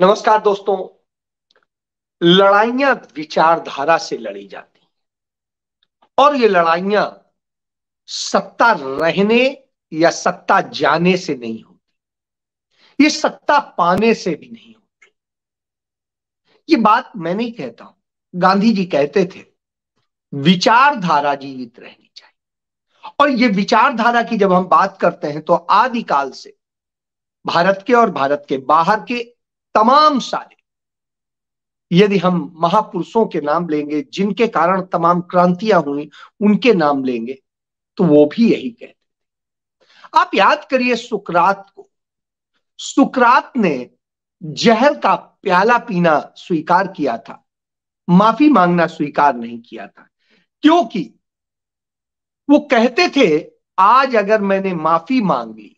नमस्कार दोस्तों लड़ाइयां विचारधारा से लड़ी जाती और ये लड़ाइयां सत्ता रहने या सत्ता जाने से नहीं होती ये सत्ता पाने से भी नहीं होती ये बात मैं नहीं कहता हूं गांधी जी कहते थे विचारधारा जीवित रहनी चाहिए और ये विचारधारा की जब हम बात करते हैं तो आदिकाल से भारत के और भारत के बाहर के तमाम सारे यदि हम महापुरुषों के नाम लेंगे जिनके कारण तमाम क्रांतियां हुई उनके नाम लेंगे तो वो भी यही कहते आप याद करिए सुकरात को सुकरात ने जहर का प्याला पीना स्वीकार किया था माफी मांगना स्वीकार नहीं किया था क्योंकि वो कहते थे आज अगर मैंने माफी मांग ली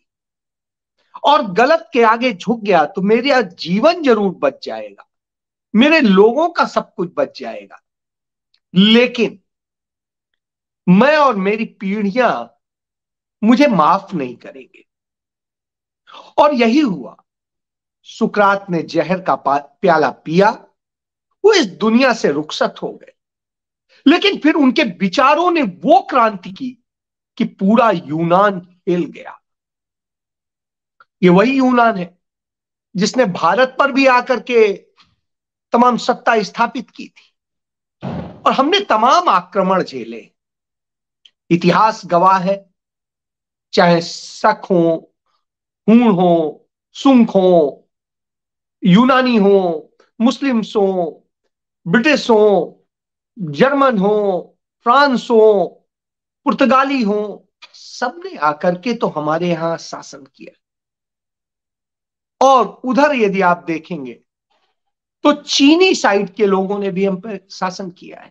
और गलत के आगे झुक गया तो मेरा जीवन जरूर बच जाएगा मेरे लोगों का सब कुछ बच जाएगा लेकिन मैं और मेरी पीढ़ियां मुझे माफ नहीं करेंगे और यही हुआ सुकरात ने जहर का प्याला पिया वो इस दुनिया से रुखसत हो गए लेकिन फिर उनके विचारों ने वो क्रांति की कि पूरा यूनान हिल गया ये वही यूनान है जिसने भारत पर भी आकर के तमाम सत्ता स्थापित की थी और हमने तमाम आक्रमण झेले इतिहास गवाह है चाहे सख हो हूण हो सुख हो यूनानी हो मुस्लिम्स हो ब्रिटिश हो जर्मन हो फ्रांस हो पुर्तगाली हो सबने आकर के तो हमारे यहां शासन किया और उधर यदि आप देखेंगे तो चीनी साइड के लोगों ने भी हम पर शासन किया है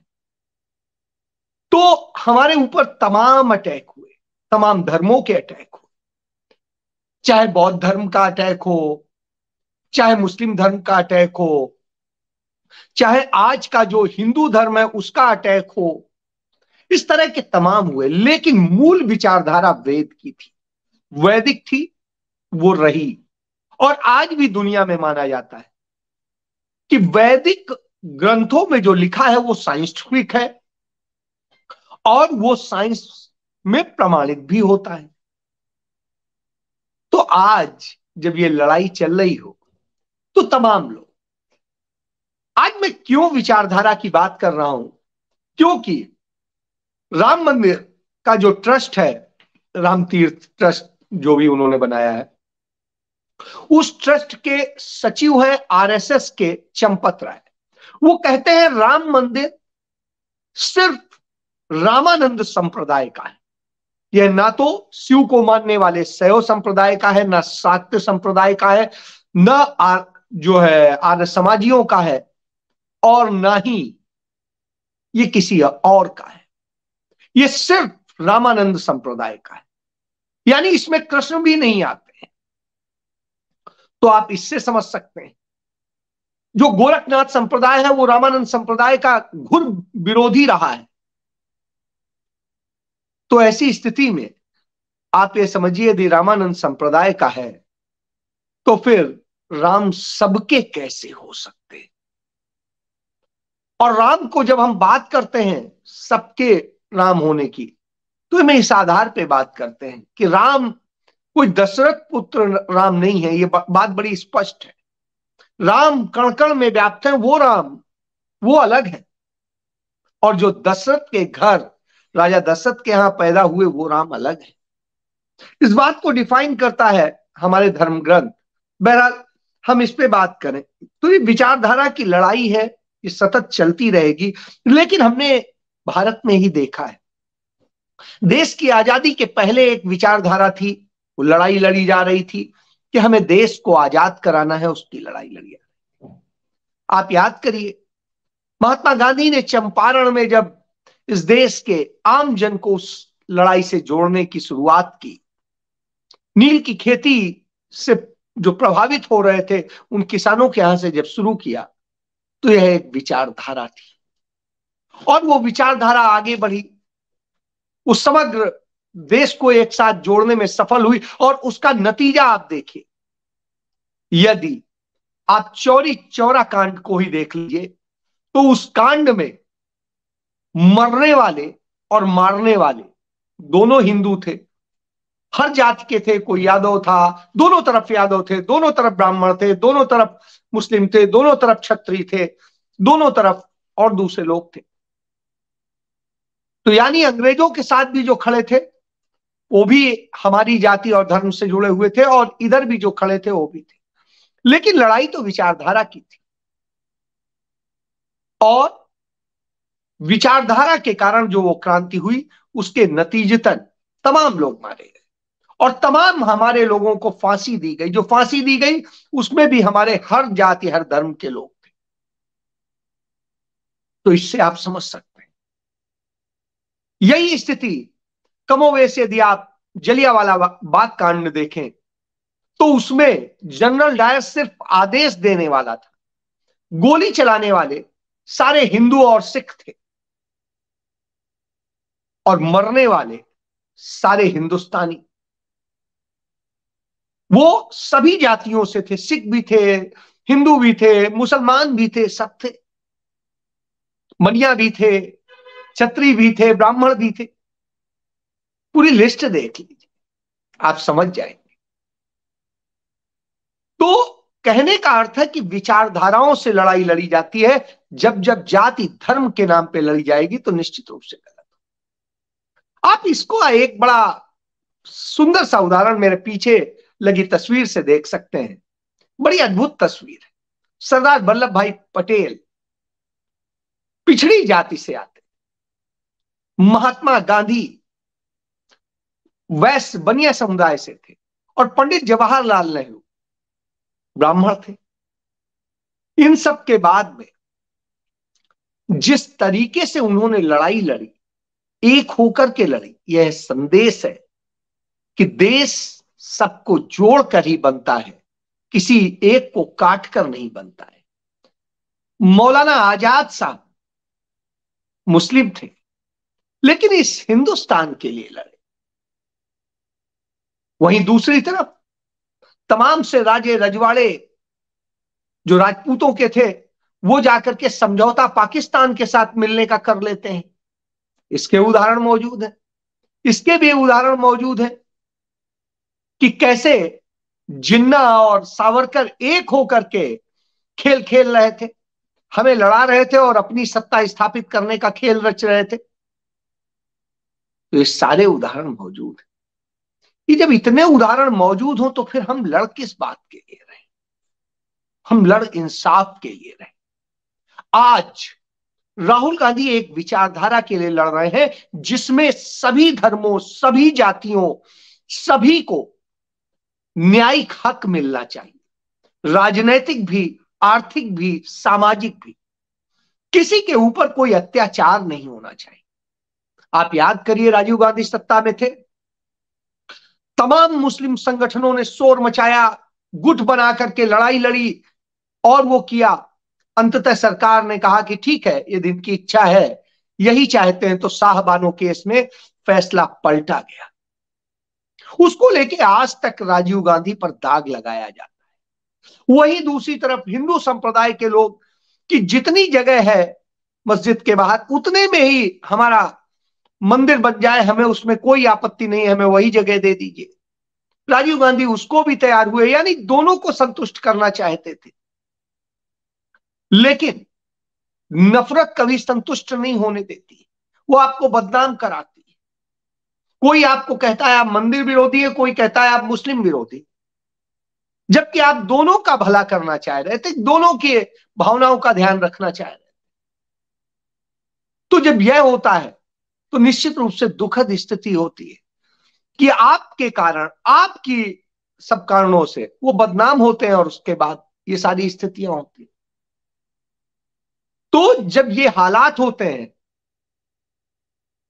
तो हमारे ऊपर तमाम अटैक हुए तमाम धर्मों के अटैक हुए चाहे बौद्ध धर्म का अटैक हो चाहे मुस्लिम धर्म का अटैक हो चाहे आज का जो हिंदू धर्म है उसका अटैक हो इस तरह के तमाम हुए लेकिन मूल विचारधारा वेद की थी वैदिक थी वो रही और आज भी दुनिया में माना जाता है कि वैदिक ग्रंथों में जो लिखा है वो साइंटिफिक है और वो साइंस में प्रमाणित भी होता है तो आज जब ये लड़ाई चल रही हो तो तमाम लोग आज मैं क्यों विचारधारा की बात कर रहा हूं क्योंकि राम मंदिर का जो ट्रस्ट है राम तीर्थ ट्रस्ट जो भी उन्होंने बनाया है उस ट्रस्ट के सचिव है आरएसएस के चंपत राय वो कहते हैं राम मंदिर सिर्फ रामानंद संप्रदाय का है यह ना तो शिव को मानने वाले सयो संप्रदाय का है ना सात्य संप्रदाय का है ना आ, जो है आर्य समाजियों का है और ना ही ये किसी और का है ये सिर्फ रामानंद संप्रदाय का है यानी इसमें कृष्ण भी नहीं आते तो आप इससे समझ सकते हैं जो गोरखनाथ संप्रदाय है वो रामानंद संप्रदाय का घुर विरोधी रहा है तो ऐसी स्थिति में आप ये समझिए यदि रामानंद संप्रदाय का है तो फिर राम सबके कैसे हो सकते और राम को जब हम बात करते हैं सबके राम होने की तो हम इस आधार पे बात करते हैं कि राम कोई दशरथ पुत्र राम नहीं है ये बा, बात बड़ी स्पष्ट है राम कणकण में व्याप्त है वो राम वो अलग है और जो दशरथ के घर राजा दशरथ के यहां पैदा हुए वो राम अलग है इस बात को डिफाइन करता है हमारे धर्म ग्रंथ बहरहाल हम इस पे बात करें तो ये विचारधारा की लड़ाई है ये सतत चलती रहेगी लेकिन हमने भारत में ही देखा है देश की आजादी के पहले एक विचारधारा थी वो लड़ाई लड़ी जा रही थी कि हमें देश को आजाद कराना है उसकी लड़ाई लड़ी जा रही आप याद करिए महात्मा गांधी ने चंपारण में जब इस देश के आम जन को उस लड़ाई से जोड़ने की शुरुआत की नील की खेती से जो प्रभावित हो रहे थे उन किसानों के यहां से जब शुरू किया तो यह एक विचारधारा थी और वो विचारधारा आगे बढ़ी वो समग्र देश को एक साथ जोड़ने में सफल हुई और उसका नतीजा आप देखिए यदि आप चौरी चौरा कांड को ही देख लीजिए तो उस कांड में मरने वाले और मारने वाले दोनों हिंदू थे हर जाति के थे कोई यादव था दोनों तरफ यादव थे दोनों तरफ ब्राह्मण थे दोनों तरफ मुस्लिम थे दोनों तरफ क्षत्रिय थे दोनों तरफ और दूसरे लोग थे तो यानी अंग्रेजों के साथ भी जो खड़े थे वो भी हमारी जाति और धर्म से जुड़े हुए थे और इधर भी जो खड़े थे वो भी थे लेकिन लड़ाई तो विचारधारा की थी और विचारधारा के कारण जो वो क्रांति हुई उसके नतीजतन तमाम लोग मारे गए और तमाम हमारे लोगों को फांसी दी गई जो फांसी दी गई उसमें भी हमारे हर जाति हर धर्म के लोग थे तो इससे आप समझ सकते हैं यही स्थिति कमोवेश यदि आप जलिया वाला बाग कांड देखें तो उसमें जनरल डायर सिर्फ आदेश देने वाला था गोली चलाने वाले सारे हिंदू और सिख थे और मरने वाले सारे हिंदुस्तानी वो सभी जातियों से थे सिख भी थे हिंदू भी थे मुसलमान भी थे सब थे मनिया भी थे छत्री भी थे ब्राह्मण भी थे पूरी लिस्ट देख लीजिए आप समझ जाएंगे तो कहने का अर्थ है कि विचारधाराओं से लड़ाई लड़ी जाती है जब जब जाति धर्म के नाम पे लड़ी जाएगी तो निश्चित रूप से गलत आप इसको एक बड़ा सुंदर सा उदाहरण मेरे पीछे लगी तस्वीर से देख सकते हैं बड़ी अद्भुत तस्वीर है सरदार वल्लभ भाई पटेल पिछड़ी जाति से आते महात्मा गांधी वैश्य बनिया समुदाय से थे और पंडित जवाहरलाल नेहरू ब्राह्मण थे इन सब के बाद में जिस तरीके से उन्होंने लड़ाई लड़ी एक होकर के लड़ी यह संदेश है कि देश सबको जोड़कर ही बनता है किसी एक को काट कर नहीं बनता है मौलाना आजाद साहब मुस्लिम थे लेकिन इस हिंदुस्तान के लिए लड़े वहीं दूसरी तरफ तमाम से राजे रजवाड़े जो राजपूतों के थे वो जाकर के समझौता पाकिस्तान के साथ मिलने का कर लेते हैं इसके उदाहरण मौजूद है इसके भी उदाहरण मौजूद है कि कैसे जिन्ना और सावरकर एक होकर के खेल खेल रहे थे हमें लड़ा रहे थे और अपनी सत्ता स्थापित करने का खेल रच रहे थे तो ये सारे उदाहरण मौजूद है कि जब इतने उदाहरण मौजूद हो तो फिर हम लड़ किस बात के लिए रहे हम लड़ इंसाफ के लिए रहे आज राहुल गांधी एक विचारधारा के लिए लड़ रहे हैं जिसमें सभी धर्मों सभी जातियों सभी को न्यायिक हक मिलना चाहिए राजनैतिक भी आर्थिक भी सामाजिक भी किसी के ऊपर कोई अत्याचार नहीं होना चाहिए आप याद करिए राजीव गांधी सत्ता में थे तमाम मुस्लिम संगठनों ने शोर मचाया गुट बना करके लड़ाई लड़ी और वो किया अंततः सरकार ने कहा कि ठीक है ये दिन की इच्छा है यही चाहते हैं तो शाहबानो केस में फैसला पलटा गया उसको लेके आज तक राजीव गांधी पर दाग लगाया जाता है वही दूसरी तरफ हिंदू संप्रदाय के लोग कि जितनी जगह है मस्जिद के बाहर उतने में ही हमारा मंदिर बन जाए हमें उसमें कोई आपत्ति नहीं है हमें वही जगह दे दीजिए राजीव गांधी उसको भी तैयार हुए यानी दोनों को संतुष्ट करना चाहते थे लेकिन नफरत कभी संतुष्ट नहीं होने देती वो आपको बदनाम कराती है कोई आपको कहता है आप मंदिर विरोधी है कोई कहता है आप मुस्लिम विरोधी जबकि आप दोनों का भला करना चाह रहे थे दोनों के भावनाओं का ध्यान रखना चाह रहे थे तो जब यह होता है तो निश्चित रूप से दुखद स्थिति होती है कि आपके कारण आपकी सब कारणों से वो बदनाम होते हैं और उसके बाद ये सारी स्थितियां होती तो जब ये हालात होते हैं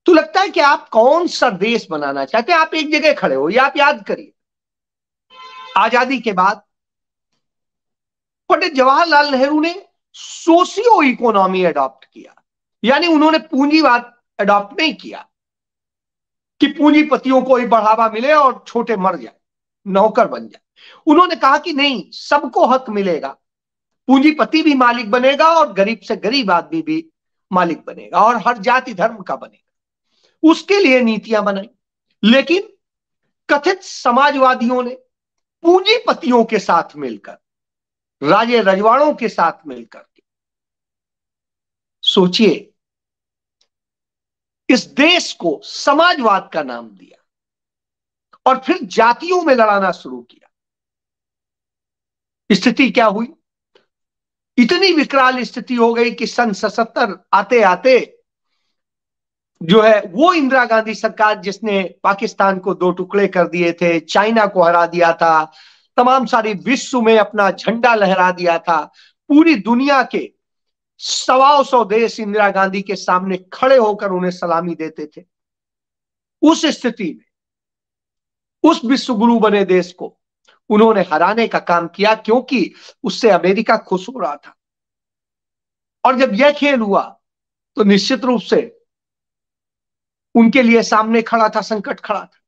तो लगता है कि आप कौन सा देश बनाना चाहते हैं आप एक जगह खड़े हो या आप याद करिए आजादी के बाद पंडित जवाहरलाल नेहरू ने सोशियो इकोनॉमी अडॉप्ट किया यानी उन्होंने पूंजीवाद अडॉप्ट नहीं किया कि पूंजीपतियों को ही बढ़ावा मिले और छोटे मर जाए नौकर बन जाए उन्होंने कहा कि नहीं सबको हक मिलेगा पूंजीपति भी मालिक बनेगा और गरीब से गरीब आदमी भी मालिक बनेगा और हर जाति धर्म का बनेगा उसके लिए नीतियां बनाई लेकिन कथित समाजवादियों ने पूंजीपतियों के साथ मिलकर राजे रजवाड़ों के साथ मिलकर सोचिए इस देश को समाजवाद का नाम दिया और फिर जातियों में लड़ाना शुरू किया स्थिति क्या हुई इतनी विकराल स्थिति हो गई कि सन सतर आते आते जो है वो इंदिरा गांधी सरकार जिसने पाकिस्तान को दो टुकड़े कर दिए थे चाइना को हरा दिया था तमाम सारी विश्व में अपना झंडा लहरा दिया था पूरी दुनिया के सवा सौ देश इंदिरा गांधी के सामने खड़े होकर उन्हें सलामी देते थे उस स्थिति में उस विश्वगुरु बने देश को उन्होंने हराने का काम किया क्योंकि उससे अमेरिका खुश हो रहा था और जब यह खेल हुआ तो निश्चित रूप से उनके लिए सामने खड़ा था संकट खड़ा था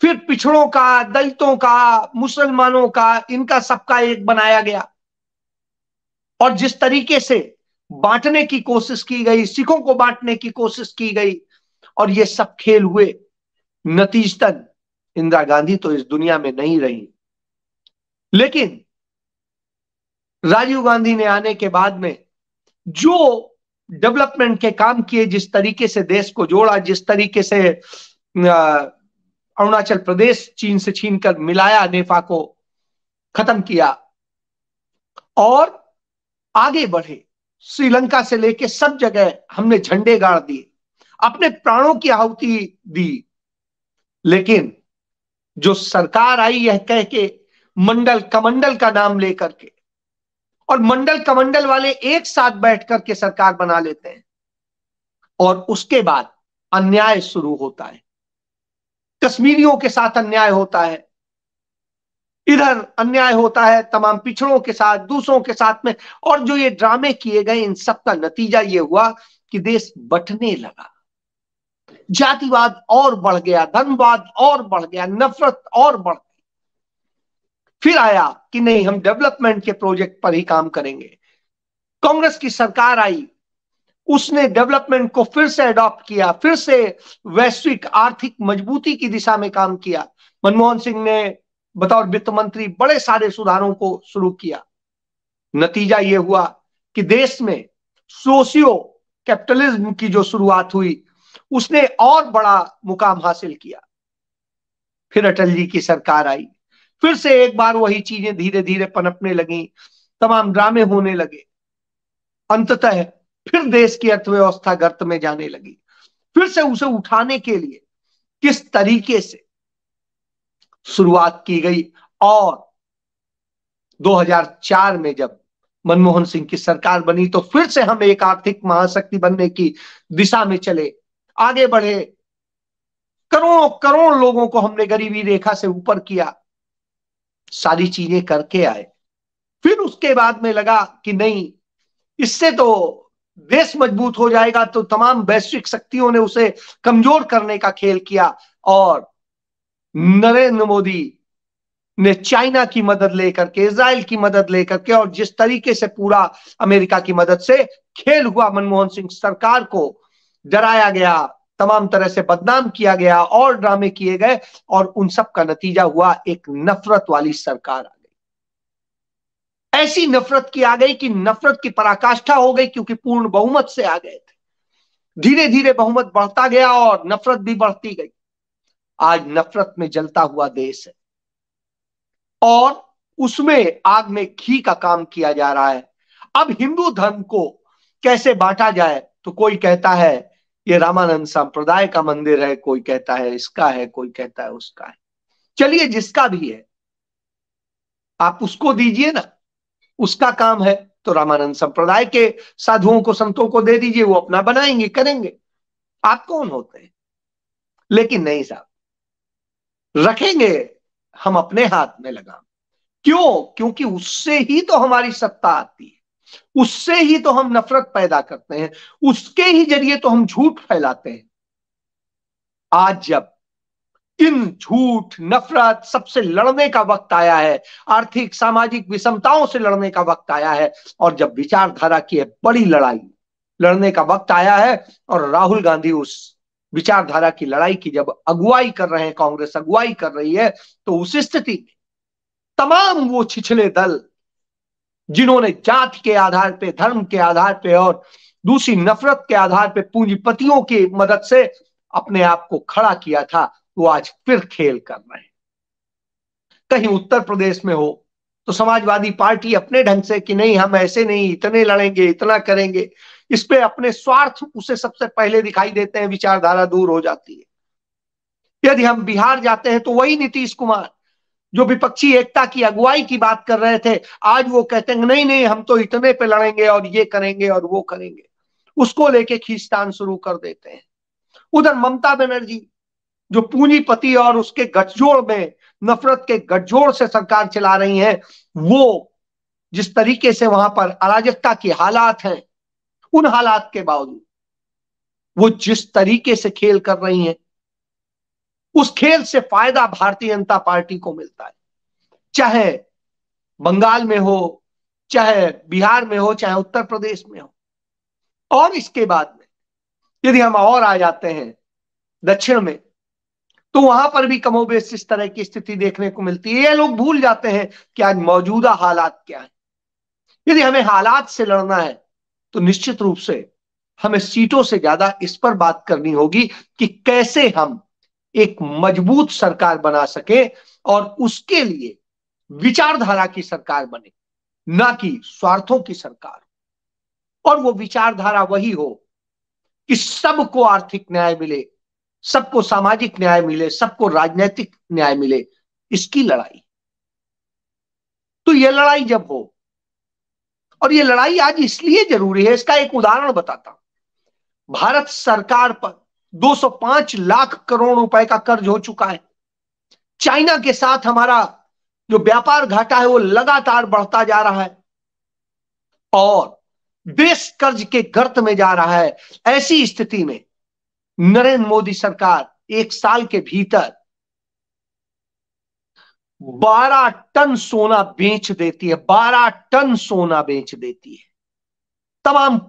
फिर पिछड़ों का दलितों का मुसलमानों का इनका सबका एक बनाया गया और जिस तरीके से बांटने की कोशिश की गई सिखों को बांटने की कोशिश की गई और ये सब खेल हुए नतीजतन इंदिरा गांधी तो इस दुनिया में नहीं रही लेकिन राजीव गांधी ने आने के बाद में जो डेवलपमेंट के काम किए जिस तरीके से देश को जोड़ा जिस तरीके से अरुणाचल प्रदेश चीन से छीन कर मिलाया नेफा को खत्म किया और आगे बढ़े श्रीलंका से लेके सब जगह हमने झंडे गाड़ दिए अपने प्राणों की आहुति दी लेकिन जो सरकार आई यह कह के मंडल कमंडल का नाम लेकर के और मंडल कमंडल वाले एक साथ बैठ करके सरकार बना लेते हैं और उसके बाद अन्याय शुरू होता है कश्मीरियों के साथ अन्याय होता है इधर अन्याय होता है तमाम पिछड़ों के साथ दूसरों के साथ में और जो ये ड्रामे किए गए इन सब का नतीजा ये हुआ कि देश बटने लगा जातिवाद और बढ़ गया धनवाद और बढ़ गया नफरत और बढ़ गई फिर आया कि नहीं हम डेवलपमेंट के प्रोजेक्ट पर ही काम करेंगे कांग्रेस की सरकार आई उसने डेवलपमेंट को फिर से अडॉप्ट किया फिर से वैश्विक आर्थिक मजबूती की दिशा में काम किया मनमोहन सिंह ने बतौर वित्त मंत्री बड़े सारे सुधारों को शुरू किया नतीजा ये हुआ कि देश में सोशियो कैपिटलिज्म की जो शुरुआत हुई उसने और बड़ा मुकाम हासिल किया फिर अटल जी की सरकार आई फिर से एक बार वही चीजें धीरे धीरे पनपने लगी तमाम ड्रामे होने लगे अंततः फिर देश की अर्थव्यवस्था गर्त में जाने लगी फिर से उसे उठाने के लिए किस तरीके से शुरुआत की गई और 2004 में जब मनमोहन सिंह की सरकार बनी तो फिर से हम एक आर्थिक महाशक्ति बनने की दिशा में चले आगे बढ़े करोड़ों करोड़ लोगों को हमने गरीबी रेखा से ऊपर किया सारी चीजें करके आए फिर उसके बाद में लगा कि नहीं इससे तो देश मजबूत हो जाएगा तो तमाम वैश्विक शक्तियों ने उसे कमजोर करने का खेल किया और नरेंद्र मोदी ने चाइना की मदद लेकर के इसराइल की मदद लेकर के और जिस तरीके से पूरा अमेरिका की मदद से खेल हुआ मनमोहन सिंह सरकार को डराया गया तमाम तरह से बदनाम किया गया और ड्रामे किए गए और उन सब का नतीजा हुआ एक नफरत वाली सरकार आ गई ऐसी नफरत की आ गई कि नफरत की पराकाष्ठा हो गई क्योंकि पूर्ण बहुमत से आ गए थे धीरे धीरे बहुमत बढ़ता गया और नफरत भी बढ़ती गई आज नफरत में जलता हुआ देश है और उसमें आग में घी का काम किया जा रहा है अब हिंदू धर्म को कैसे बांटा जाए तो कोई कहता है ये रामानंद संप्रदाय का मंदिर है कोई कहता है इसका है कोई कहता है उसका है चलिए जिसका भी है आप उसको दीजिए ना उसका काम है तो रामानंद संप्रदाय के साधुओं को संतों को दे दीजिए वो अपना बनाएंगे करेंगे आप कौन होते हैं लेकिन नहीं साहब रखेंगे हम अपने हाथ में लगा क्यों क्योंकि उससे ही तो हमारी सत्ता आती है उससे ही तो हम नफरत पैदा करते हैं उसके ही जरिए तो हम झूठ फैलाते हैं आज जब इन झूठ नफरत सबसे लड़ने का वक्त आया है आर्थिक सामाजिक विषमताओं से लड़ने का वक्त आया है और जब विचारधारा की है बड़ी लड़ाई लड़ने का वक्त आया है और राहुल गांधी उस विचारधारा की लड़ाई की जब अगुवाई कर रहे हैं कांग्रेस अगुवाई कर रही है तो उस स्थिति में तमाम वो छिछले दल जिन्होंने जात के आधार पे धर्म के आधार पे और दूसरी नफरत के आधार पे पूंजीपतियों की मदद से अपने आप को खड़ा किया था वो आज फिर खेल कर रहे हैं कहीं उत्तर प्रदेश में हो तो समाजवादी पार्टी अपने ढंग से कि नहीं हम ऐसे नहीं इतने लड़ेंगे इतना करेंगे पे अपने स्वार्थ उसे सबसे पहले दिखाई देते हैं विचारधारा दूर हो जाती है यदि हम बिहार जाते हैं तो वही नीतीश कुमार जो विपक्षी एकता की अगुवाई की बात कर रहे थे आज वो कहते हैं नहीं नहीं हम तो इतने पे लड़ेंगे और ये करेंगे और वो करेंगे उसको लेके खींचतान शुरू कर देते हैं उधर ममता बनर्जी जो पूंजीपति और उसके गठजोड़ में नफरत के गठजोड़ से सरकार चला रही है वो जिस तरीके से वहां पर अराजकता की हालात हैं उन हालात के बावजूद वो जिस तरीके से खेल कर रही हैं उस खेल से फायदा भारतीय जनता पार्टी को मिलता है चाहे बंगाल में हो चाहे बिहार में हो चाहे उत्तर प्रदेश में हो और इसके बाद में यदि हम और आ जाते हैं दक्षिण में तो वहां पर भी कमोबेश इस तरह की स्थिति देखने को मिलती है ये लोग भूल जाते हैं कि आज मौजूदा हालात क्या है यदि हमें हालात से लड़ना है तो निश्चित रूप से हमें सीटों से ज्यादा इस पर बात करनी होगी कि कैसे हम एक मजबूत सरकार बना सके और उसके लिए विचारधारा की सरकार बने ना कि स्वार्थों की सरकार और वो विचारधारा वही हो कि सबको आर्थिक न्याय मिले सबको सामाजिक न्याय मिले सबको राजनैतिक न्याय मिले इसकी लड़ाई तो यह लड़ाई जब हो और ये लड़ाई आज इसलिए जरूरी है इसका एक उदाहरण बताता हूं भारत सरकार पर 205 लाख करोड़ रुपए का कर्ज हो चुका है चाइना के साथ हमारा जो व्यापार घाटा है वो लगातार बढ़ता जा रहा है और देश कर्ज के गर्त में जा रहा है ऐसी स्थिति में नरेंद्र मोदी सरकार एक साल के भीतर बारह टन सोना बेच देती है बारह टन सोना बेच देती है तमाम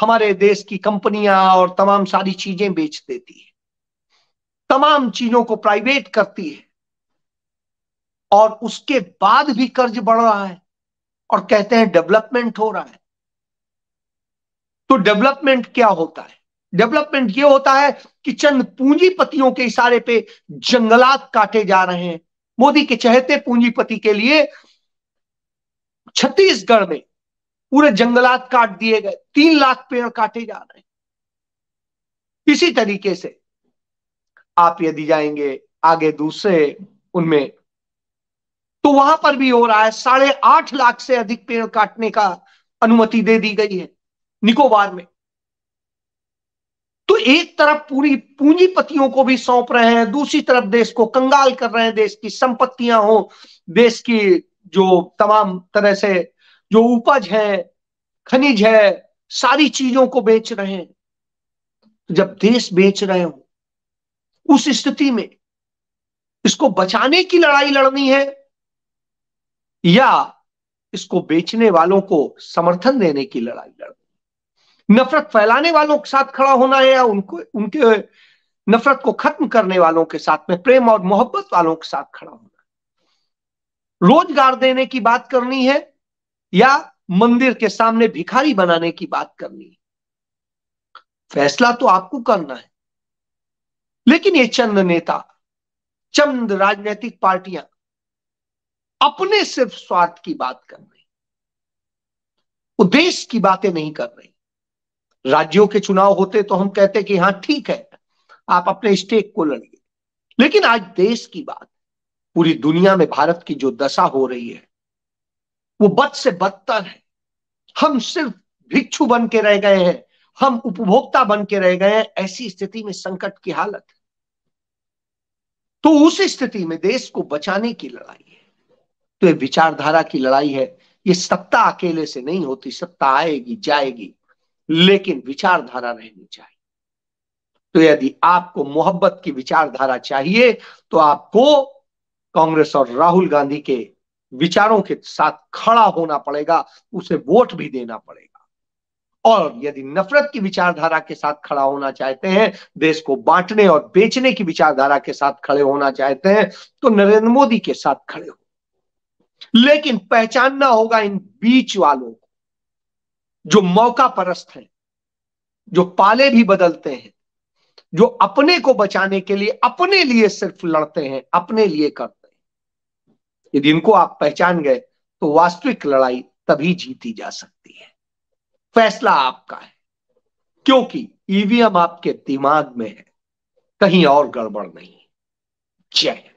हमारे देश की कंपनियां और तमाम सारी चीजें बेच देती है तमाम चीजों को प्राइवेट करती है और उसके बाद भी कर्ज बढ़ रहा है और कहते हैं डेवलपमेंट हो रहा है तो डेवलपमेंट क्या होता है डेवलपमेंट ये होता है कि चंद पूंजीपतियों के इशारे पे जंगलात काटे जा रहे हैं मोदी के चहते पूंजीपति के लिए छत्तीसगढ़ में पूरे जंगलात काट दिए गए तीन लाख पेड़ काटे जा रहे हैं इसी तरीके से आप यदि जाएंगे आगे दूसरे उनमें तो वहां पर भी हो रहा है साढ़े आठ लाख से अधिक पेड़ काटने का अनुमति दे दी गई है निकोबार में तो एक तरफ पूरी पूंजीपतियों को भी सौंप रहे हैं दूसरी तरफ देश को कंगाल कर रहे हैं देश की संपत्तियां हो देश की जो तमाम तरह से जो उपज है खनिज है सारी चीजों को बेच रहे हैं जब देश बेच रहे हो उस स्थिति में इसको बचाने की लड़ाई लड़नी है या इसको बेचने वालों को समर्थन देने की लड़ाई लड़नी नफरत फैलाने वालों के साथ खड़ा होना है या उनको उनके नफरत को खत्म करने वालों के साथ में प्रेम और मोहब्बत वालों के साथ खड़ा होना रोजगार देने की बात करनी है या मंदिर के सामने भिखारी बनाने की बात करनी है फैसला तो आपको करना है लेकिन ये चंद नेता चंद राजनीतिक पार्टियां अपने सिर्फ स्वार्थ की बात कर रही उद्देश्य की बातें नहीं कर रही राज्यों के चुनाव होते तो हम कहते कि हाँ ठीक है आप अपने स्टेक को लड़िए लेकिन आज देश की बात पूरी दुनिया में भारत की जो दशा हो रही है वो बद से बदतर है हम सिर्फ भिक्षु बन के रह गए हैं हम उपभोक्ता बन के रह गए हैं ऐसी स्थिति में संकट की हालत है तो उस स्थिति में देश को बचाने की लड़ाई है तो ये विचारधारा की लड़ाई है ये सत्ता अकेले से नहीं होती सत्ता आएगी जाएगी लेकिन विचारधारा रहनी चाहिए तो यदि आपको मोहब्बत की विचारधारा चाहिए तो आपको कांग्रेस और राहुल गांधी के विचारों के साथ खड़ा होना पड़ेगा उसे वोट भी देना पड़ेगा और यदि नफरत की विचारधारा के साथ खड़ा होना चाहते हैं देश को बांटने और बेचने की विचारधारा के साथ खड़े होना चाहते हैं तो नरेंद्र मोदी के साथ खड़े हो लेकिन पहचानना होगा इन बीच वालों को जो मौका परस्त हैं जो पाले भी बदलते हैं जो अपने को बचाने के लिए अपने लिए सिर्फ लड़ते हैं अपने लिए करते हैं यदि इनको आप पहचान गए तो वास्तविक लड़ाई तभी जीती जा सकती है फैसला आपका है क्योंकि ईवीएम आपके दिमाग में है कहीं और गड़बड़ नहीं जय